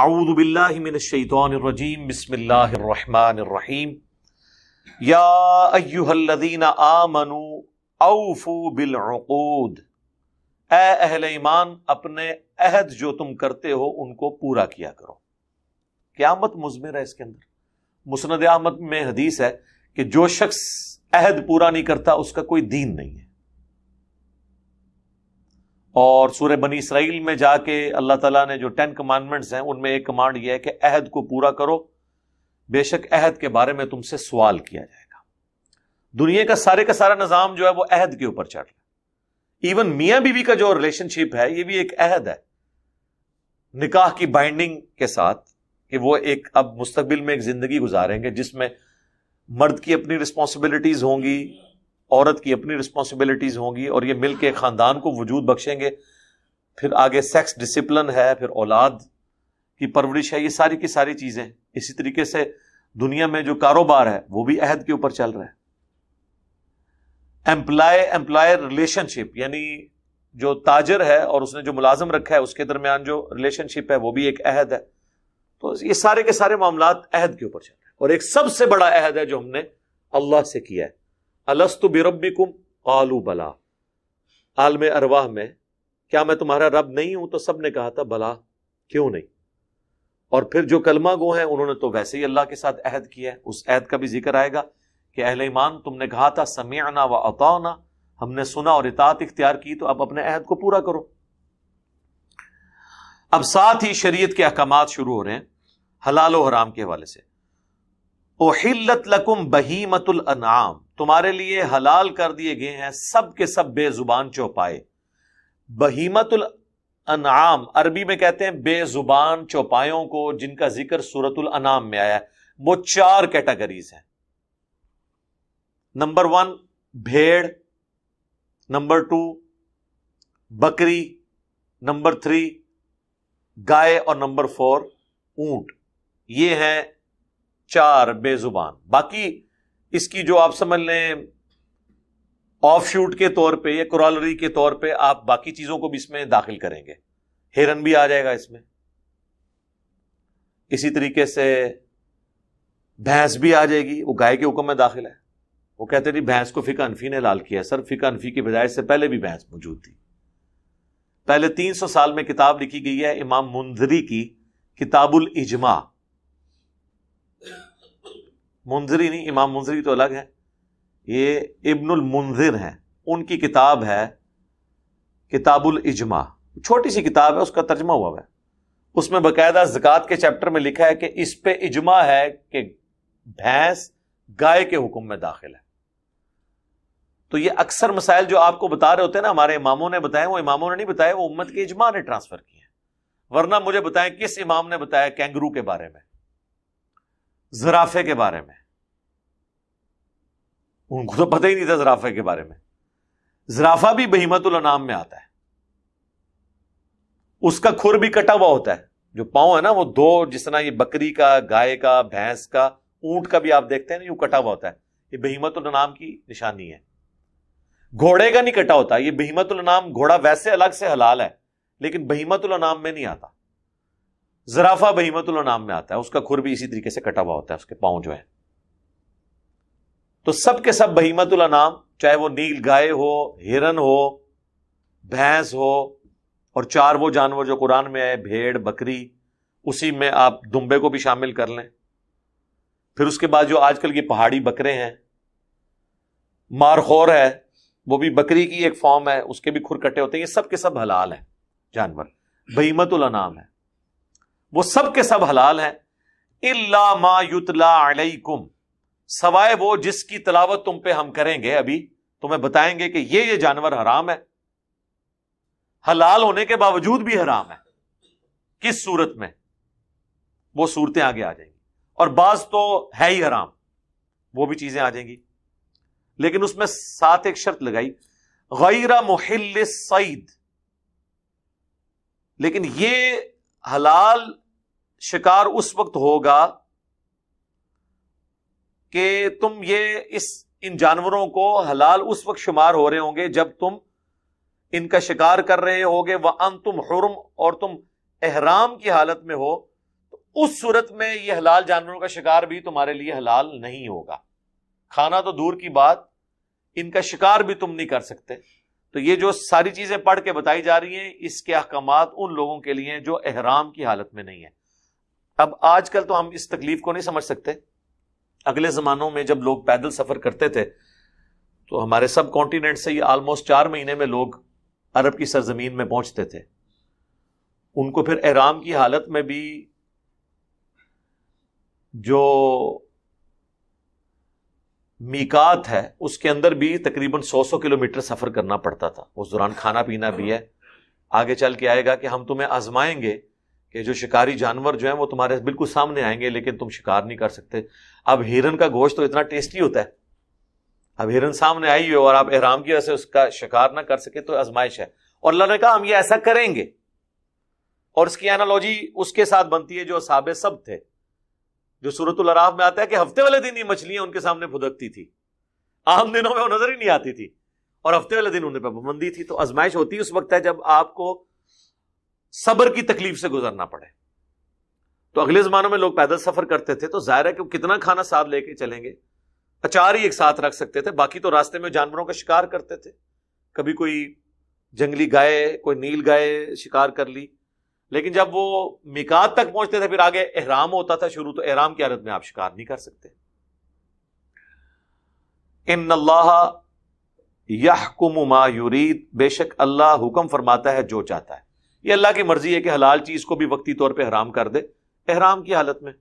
आऊदबिल्लाशैतरजीम बसमीम यादीन आमनु औफू बिलकूद अहल ईमान अपने अहद जो तुम करते हो उनको पूरा किया करो क्यामत मुजमिर है इसके अंदर मुसनद अहमद में हदीस है कि जो शख्स अहद पूरा नहीं करता उसका कोई दीन नहीं है और सूर्य बनी इसराइल में जाके अल्लाह तला ने जो टेन कमांडमेंट्स हैं उनमें एक कमांड यह है कि अहद को पूरा करो बेशक अहद के बारे में तुमसे सवाल किया जाएगा दुनिया का सारे का सारा निज़ाम जो है वो अहद के ऊपर चढ़ रहा है इवन मियाँ बीवी का जो रिलेशनशिप है ये भी एक अहद है निकाह की बाइंडिंग के साथ कि वो एक अब मुस्तबिल में एक जिंदगी गुजारेंगे जिसमें मर्द की अपनी रिस्पॉन्सिबिलिटीज होंगी औरत की अपनी रिस्पॉन्सिबिलिटीज होंगी और ये मिलकर खानदान को वजूद बख्शेंगे फिर आगे सेक्स डिसिप्लिन है फिर औलाद की परवरिश है ये सारी की सारी चीजें इसी तरीके से दुनिया में जो कारोबार है वो भी अहद के ऊपर चल रहा है एम्प्लॉय एम्प्लॉयर रिलेशनशिप यानी जो ताजर है और उसने जो मुलाजम रखा है उसके दरमियान जो रिलेशनशिप है वो भी एक अहद है तो ये सारे के सारे मामला अहद के ऊपर चल रहे हैं और एक सबसे बड़ा अहद है जो हमने अल्लाह से किया है अलस्तु बिरब्बिकुम आलू बला आलम अरवाह में क्या मैं तुम्हारा रब नहीं हूं तो सब ने कहा था बला क्यों नहीं और फिर जो कलमा गो हैं उन्होंने तो वैसे ही अल्लाह के साथ अहद किया है उस अहद का भी जिक्र आएगा कि अहल ईमान तुमने कहा था समेना व अताना हमने सुना और इतात इख्तियार की तो अब अपने अहद को पूरा करो अब साथ ही शरीयत के अहकाम शुरू हो रहे हैं हलाल हराम के हवाले से ओहिल्लत लकुम बहीमतुल अनाम तुम्हारे लिए हलाल कर दिए गए हैं सब के सब बेजुबान चौपाए बहीमतुल अनाम अरबी में कहते हैं बेजुबान चौपायों को जिनका जिक्र सूरतुल अनाम में आया है वो चार कैटेगरीज हैं नंबर वन भेड़ नंबर टू बकरी नंबर थ्री गाय और नंबर फोर ऊंट ये हैं चार बेजुबान बाकी इसकी जो आप समझ लें ऑफ शूट के तौर पे या क्रॉलरी के तौर पे आप बाकी चीजों को भी इसमें दाखिल करेंगे हिरन भी आ जाएगा इसमें इसी तरीके से भैंस भी आ जाएगी वो गाय के हुक्म में दाखिल है वो कहते जी भैंस को फिका अनफी ने लाल किया सर फिका अनफी की बजाय से पहले भी भैंस मौजूद थी पहले तीन सौ साल में किताब लिखी गई है इमाम मुंजरी की किताबुल इजमा मुंजरी नहीं इमाम मुंजरी तो अलग है ये इब्नुल मुंजिर हैं उनकी किताब है किताबुल इजमा छोटी सी किताब है उसका तर्जमा हुआ है उसमें बाकायदा जक़ात के चैप्टर में लिखा है कि इस पे इजमा है कि भैंस गाय के हुक्म में दाखिल है तो ये अक्सर मसाइल जो आपको बता रहे होते हैं ना हमारे इमामों ने बताए वो इमामों ने नहीं बताया वो उम्मत के इजमा ने ट्रांसफर किए वरना मुझे बताएं किस इमाम ने बताया कैंगरू के बारे में जराफे के बारे में उनको तो पता ही नहीं था जराफे के बारे में जराफा भी बहीमतुल अनाम में आता है उसका खुर भी कटा हुआ होता है जो पाँव है ना वो दो जिस तरह ये बकरी का गाय का भैंस का ऊंट का भी आप देखते हैं ना यू कटा हुआ होता है ये बहीमतुल अनाम की निशानी है घोड़े का नहीं कटा होता ये बहीमतुल अनाम घोड़ा वैसे अलग से हलाल है लेकिन बहीमतुल अनाम में नहीं आता जराफा बहीमतुल नाम में आता है उसका खुर भी इसी तरीके से कटा हुआ होता है उसके पाँव जो है तो सब के सब बहीमतुल नाम चाहे वो नील गाय हो हिरन हो भैंस हो और चार वो जानवर जो कुरान में है भेड़ बकरी उसी में आप दुम्बे को भी शामिल कर लें फिर उसके बाद जो आजकल की पहाड़ी बकरे हैं मारखोर है वो भी बकरी की एक फॉर्म है उसके भी खुर कटे होते हैं ये सब के सब हलाल है जानवर बहीमतुल नाम है वो सब के सब हलाल हैं इल्ला मा युतला अलैकुम सवाए वो जिसकी तलावत तुम पे हम करेंगे अभी तुम्हें बताएंगे कि ये ये जानवर हराम है हलाल होने के बावजूद भी हराम है किस सूरत में वो सूरतें आगे आ जाएंगी और बाज तो है ही हराम वो भी चीजें आ जाएंगी लेकिन उसमें साथ एक शर्त लगाई गैरा मुहिल सईद लेकिन ये हलाल शिकार उस वक्त होगा कि तुम ये इस इन जानवरों को हलाल उस वक्त शुमार हो रहे होंगे जब तुम इनका शिकार कर रहे होगे वह अन तुम हरम और तुम एहराम की हालत में हो तो उस सूरत में ये हलाल जानवरों का शिकार भी तुम्हारे लिए हलाल नहीं होगा खाना तो दूर की बात इनका शिकार भी तुम नहीं कर सकते तो ये जो सारी चीजें पढ़ के बताई जा रही हैं इसके अहकाम उन लोगों के लिए हैं जो एहराम की हालत में नहीं है अब आजकल तो हम इस तकलीफ को नहीं समझ सकते अगले जमानों में जब लोग पैदल सफर करते थे तो हमारे सब कॉन्टिनेंट से ही ऑलमोस्ट चार महीने में लोग अरब की सरजमीन में पहुंचते थे उनको फिर एराम की हालत में भी जो मीकात है उसके अंदर भी तकरीबन 100-100 किलोमीटर सफर करना पड़ता था उस दौरान खाना पीना भी है आगे चल के आएगा कि हम तुम्हें आजमाएंगे कि जो शिकारी जानवर जो है वो तुम्हारे बिल्कुल सामने आएंगे लेकिन तुम शिकार नहीं कर सकते अब हिरन का गोश्त तो इतना टेस्टी होता है अब हिरन सामने आई हो और आप एहराम की वजह से उसका शिकार ना कर सके तो आजमाइश है और अल्लाह ने कहा हम ये ऐसा करेंगे और इसकी एनालॉजी उसके साथ बनती है जो साबे सब थे जो सूरत अराफ में आता है कि हफ्ते वाले दिन ये मछलियां उनके सामने फुदकती थी आम दिनों में वो नजर ही नहीं आती थी और हफ्ते वाले दिन उन पाबंदी थी तो आजमाइश होती उस वक्त है जब आपको सबर की तकलीफ से गुजरना पड़े तो अगले जमानों में लोग पैदल सफर करते थे तो जाहिर है कि कितना खाना साथ लेके चलेंगे अचार ही एक साथ रख सकते थे बाकी तो रास्ते में जानवरों का शिकार करते थे कभी कोई जंगली गाय कोई नील गाय शिकार कर ली लेकिन जब वो मिकात तक पहुंचते थे फिर आगे एहराम होता था शुरू तो एहराम की आदत में आप शिकार नहीं कर सकते इन अल्लाह यह मा युरीद बेशक अल्लाह हुक्म फरमाता है जो चाहता है ये अल्लाह की मर्जी है कि हलाल चीज को भी वक्ती तौर पर हराम कर दे एहराम की हालत में